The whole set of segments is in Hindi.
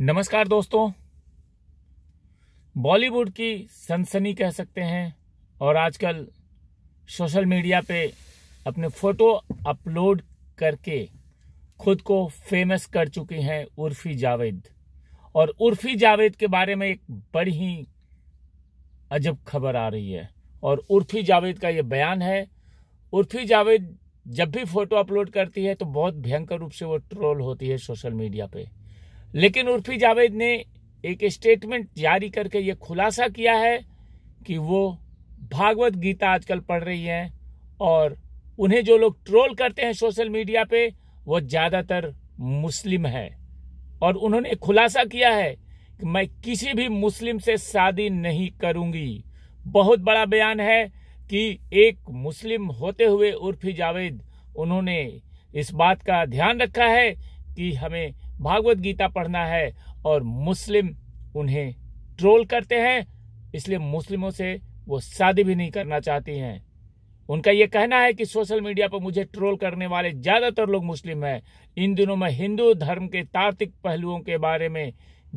नमस्कार दोस्तों बॉलीवुड की सनसनी कह सकते हैं और आजकल सोशल मीडिया पे अपने फोटो अपलोड करके खुद को फेमस कर चुकी हैं उर्फी जावेद और उर्फी जावेद के बारे में एक बड़ी ही अजब खबर आ रही है और उर्फी जावेद का ये बयान है उर्फी जावेद जब भी फोटो अपलोड करती है तो बहुत भयंकर रूप से वो ट्रोल होती है सोशल मीडिया पे लेकिन उर्फी जावेद ने एक स्टेटमेंट जारी करके ये खुलासा किया है कि वो भागवत गीता आजकल पढ़ रही हैं और उन्हें जो लोग ट्रोल करते हैं सोशल मीडिया पे वो ज़्यादातर मुस्लिम है और उन्होंने खुलासा किया है कि मैं किसी भी मुस्लिम से शादी नहीं करूंगी बहुत बड़ा बयान है कि एक मुस्लिम होते हुए उर्फी जावेद उन्होंने इस बात का ध्यान रखा है कि हमें भागवत गीता पढ़ना है और मुस्लिम उन्हें ट्रोल करते हैं इसलिए मुस्लिमों से वो शादी भी नहीं करना चाहती हैं उनका यह कहना है कि सोशल मीडिया पर मुझे ट्रोल करने वाले ज़्यादातर लोग मुस्लिम हैं इन दिनों मैं हिंदू धर्म के तार्किक पहलुओं के बारे में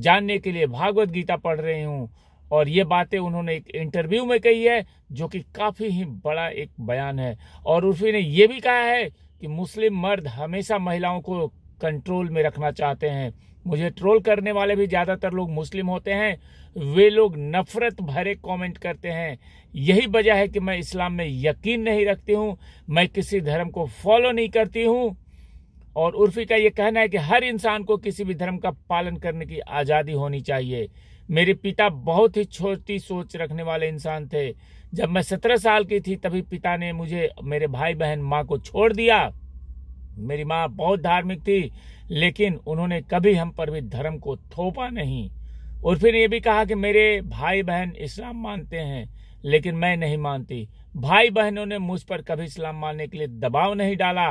जानने के लिए भागवत गीता पढ़ रहे हूँ और ये बातें उन्होंने एक इंटरव्यू में कही है जो कि काफ़ी ही बड़ा एक बयान है और उर्फी ने यह भी कहा है कि मुस्लिम मर्द हमेशा महिलाओं को कंट्रोल में रखना चाहते हैं मुझे ट्रोल करने वाले भी ज़्यादातर लोग मुस्लिम होते हैं वे लोग नफ़रत भरे कमेंट करते हैं यही वजह है कि मैं इस्लाम में यकीन नहीं रखती हूँ मैं किसी धर्म को फॉलो नहीं करती हूँ और उर्फी का ये कहना है कि हर इंसान को किसी भी धर्म का पालन करने की आज़ादी होनी चाहिए मेरे पिता बहुत ही छोटी सोच रखने वाले इंसान थे जब मैं सत्रह साल की थी तभी पिता ने मुझे मेरे भाई बहन माँ को छोड़ दिया मेरी माँ बहुत धार्मिक थी लेकिन उन्होंने कभी हम पर भी धर्म को थोपा नहीं और फिर ये भी कहा कि मेरे भाई बहन इस्लाम मानते हैं लेकिन मैं नहीं मानती भाई बहनों ने मुझ पर कभी इस्लाम मानने के लिए दबाव नहीं डाला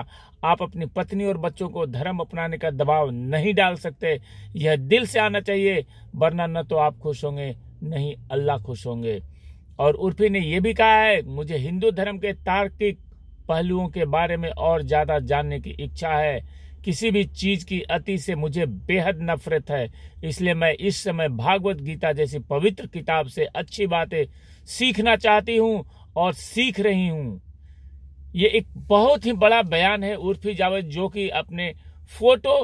आप अपनी पत्नी और बच्चों को धर्म अपनाने का दबाव नहीं डाल सकते यह दिल से आना चाहिए वरना न तो आप खुश होंगे नहीं अल्लाह खुश होंगे और उर्फी ने यह भी कहा है मुझे हिंदू धर्म के तार्किक पहलुओं के बारे में और ज़्यादा जानने की इच्छा है किसी भी चीज की अति से मुझे बेहद नफरत है इसलिए मैं इस समय भागवत गीता जैसी पवित्र किताब से अच्छी बातें सीखना चाहती हूँ और सीख रही हूँ ये एक बहुत ही बड़ा बयान है उर्फी जावेद जो कि अपने फोटो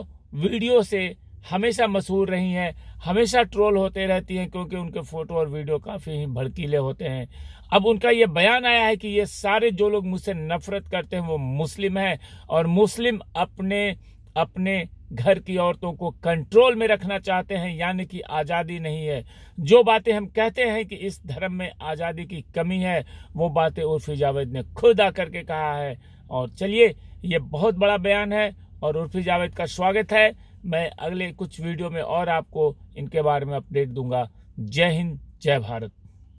वीडियो से हमेशा मशहूर रही हैं हमेशा ट्रोल होते रहती हैं क्योंकि उनके फोटो और वीडियो काफ़ी ही भड़कीले होते हैं अब उनका ये बयान आया है कि ये सारे जो लोग मुझसे नफरत करते हैं वो मुस्लिम हैं और मुस्लिम अपने अपने घर की औरतों को कंट्रोल में रखना चाहते हैं यानी कि आज़ादी नहीं है जो बातें हम कहते हैं कि इस धर्म में आज़ादी की कमी है वो बातें उर्फी जावेद ने खुद आकर के कहा है और चलिए ये बहुत बड़ा बयान है और उर्फी जावेद का स्वागत है मैं अगले कुछ वीडियो में और आपको इनके बारे में अपडेट दूंगा जय हिंद जय भारत